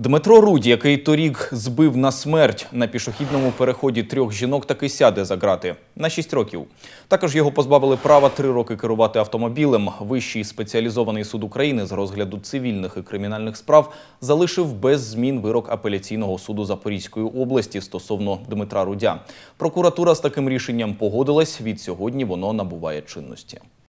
Дмитро Руді, який торік збив на смерть на пішохідному переході трьох жінок, таки сяде за грати на шість років. Також його позбавили права три роки керувати автомобілем. Вищий спеціалізований суд України з розгляду цивільних і кримінальних справ залишив без змін вирок апеляційного суду Запорізької області стосовно Дмитра Рудя. Прокуратура з таким рішенням погодилась. Від сьогодні воно набуває чинності.